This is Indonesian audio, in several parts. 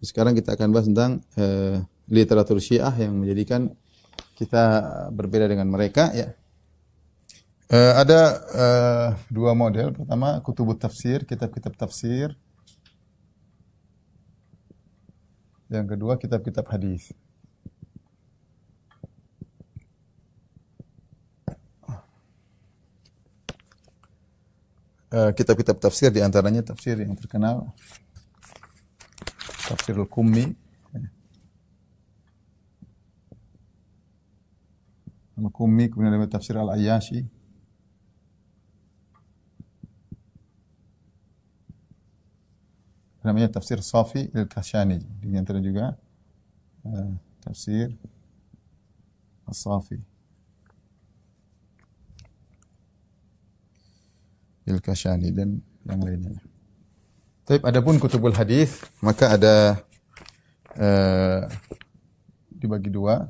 Sekarang kita akan bahas tentang uh, literatur Syiah yang menjadikan kita berbeda dengan mereka ya. Uh, ada uh, dua model. Pertama kutubut tafsir, kitab-kitab tafsir. Yang kedua kitab-kitab hadis. kitab-kitab uh, tafsir diantaranya tafsir yang terkenal Tafsirul Kummi. Al-Kummi, kemudian ada tafsir al ayashi Namanya tafsir Safi Al-Kashani. Di antara juga uh, tafsir al safi Al-Kashani dan yang lainnya. Tapi adapun kutubul hadis maka ada eh, dibagi dua.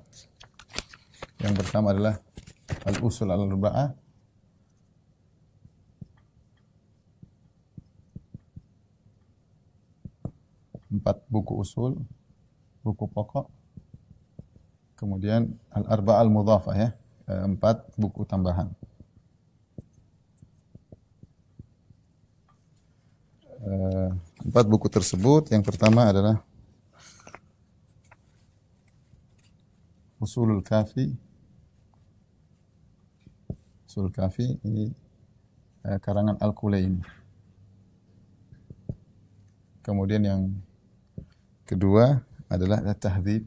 Yang pertama adalah al-usul al-arba'ah empat buku usul, buku pokok, kemudian al arba al-mudhafah ya, eh, empat buku tambahan. uh, empat buku tersebut. Yang pertama adalah Usulul Kafi. Usulul Kafi ini uh, karangan Al-Kulaini. Kemudian yang kedua adalah tahdid tahdzib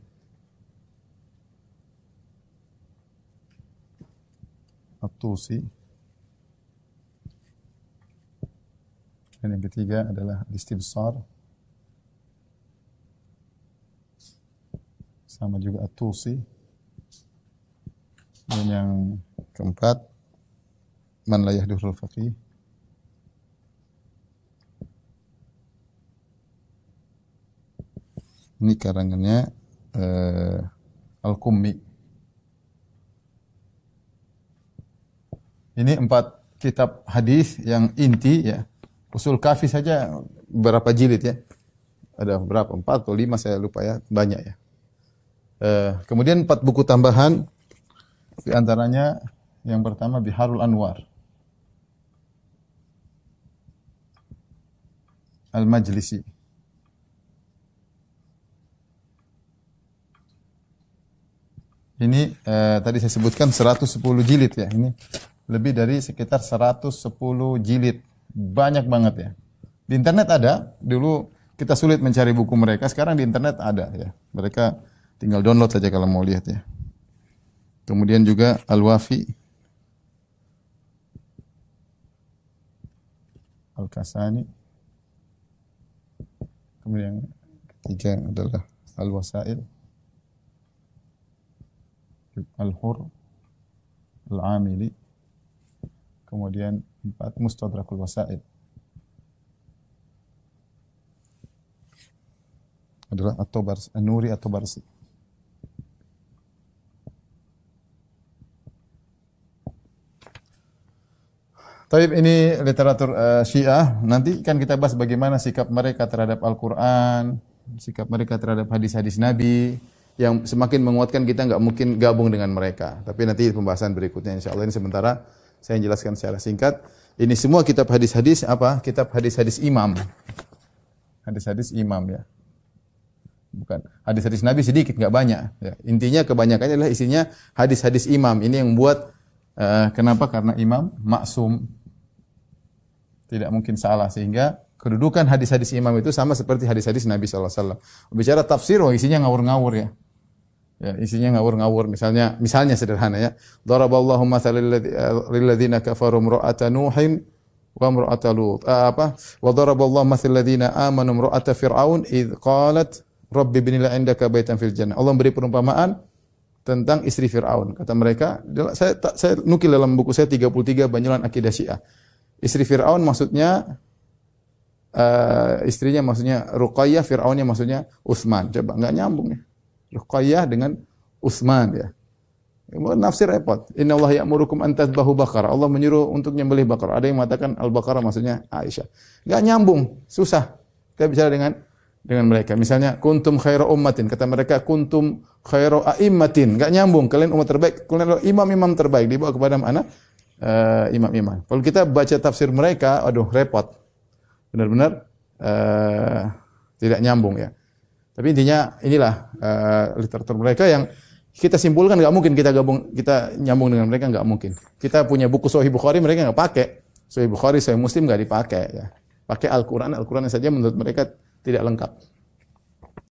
At-Tusi. Dan yang ketiga adalah istibsar. Sama juga atusi. Dan yang keempat, man la yahdurul faqih. Ini karangannya uh, Al-Kummi. Ini empat kitab hadis yang inti ya Usul Kafi saja berapa jilid ya? Ada berapa? Empat atau lima saya lupa ya. Banyak ya. Uh, kemudian empat buku tambahan. Di antaranya yang pertama Biharul Anwar. Al-Majlisi. Ini eh, tadi saya sebutkan 110 jilid ya. Ini lebih dari sekitar 110 jilid. Banyak banget ya. Di internet ada, dulu kita sulit mencari buku mereka, sekarang di internet ada ya. Mereka tinggal download saja kalau mau lihat ya. Kemudian juga Al-Wafi. Al-Kasani. Kemudian yang ketiga adalah Al-Wasail. Al-Hur. Al-Amili kemudian empat Mustadrakul Wasaid. adalah atau bars Nuri atau Barsi. Tapi ini literatur uh, Syiah. Nanti kan kita bahas bagaimana sikap mereka terhadap Al-Qur'an, sikap mereka terhadap hadis-hadis Nabi yang semakin menguatkan kita nggak mungkin gabung dengan mereka. Tapi nanti pembahasan berikutnya insya Allah ini sementara saya jelaskan secara singkat. Ini semua kitab hadis-hadis apa? Kitab hadis-hadis imam. Hadis-hadis imam ya. Bukan hadis-hadis Nabi sedikit nggak banyak. Ya. Intinya kebanyakannya adalah isinya hadis-hadis imam. Ini yang buat uh, kenapa? Karena imam maksum tidak mungkin salah sehingga kedudukan hadis-hadis imam itu sama seperti hadis-hadis Nabi SAW. Bicara tafsir, oh isinya ngawur-ngawur ya. Ya, isinya ngawur-ngawur misalnya misalnya sederhana ya. Daraballahu mathalan lil ladzina eh, kafaru imra'ata Nuhin wa imra'ata Lut. Eh, apa? Wa daraballahu mathalan ladzina amanu imra'ata Fir'aun id qalat Rabbi binila indaka baitan fil jannah. Allah beri perumpamaan tentang istri Firaun. Kata mereka, saya saya nukil dalam buku saya 33 Banyolan Akidah Syiah. Istri Firaun maksudnya uh, istrinya maksudnya Ruqayyah, Firaunnya maksudnya Utsman. Coba enggak nyambung ya. Ruqayyah dengan Utsman ya. Nafsir repot. Inna Allah ya'murukum an tadbahu bakar. Allah menyuruh untuk nyembelih bakar. Ada yang mengatakan al baqarah maksudnya Aisyah. Gak nyambung, susah. Kita bicara dengan dengan mereka. Misalnya kuntum khairu ummatin, kata mereka kuntum khairu aimmatin. Gak nyambung. Kalian umat terbaik, kalian imam-imam terbaik dibawa kepada mana? imam eh, imam-imam. Kalau kita baca tafsir mereka, aduh repot. Benar-benar uh, tidak nyambung ya. Tapi intinya inilah uh, literatur mereka yang kita simpulkan nggak mungkin kita gabung kita nyambung dengan mereka nggak mungkin. Kita punya buku Sahih Bukhari mereka nggak pakai. Sahih Bukhari, Sahih Muslim nggak dipakai ya. Pakai Al-Qur'an, Al-Qur'an saja menurut mereka tidak lengkap.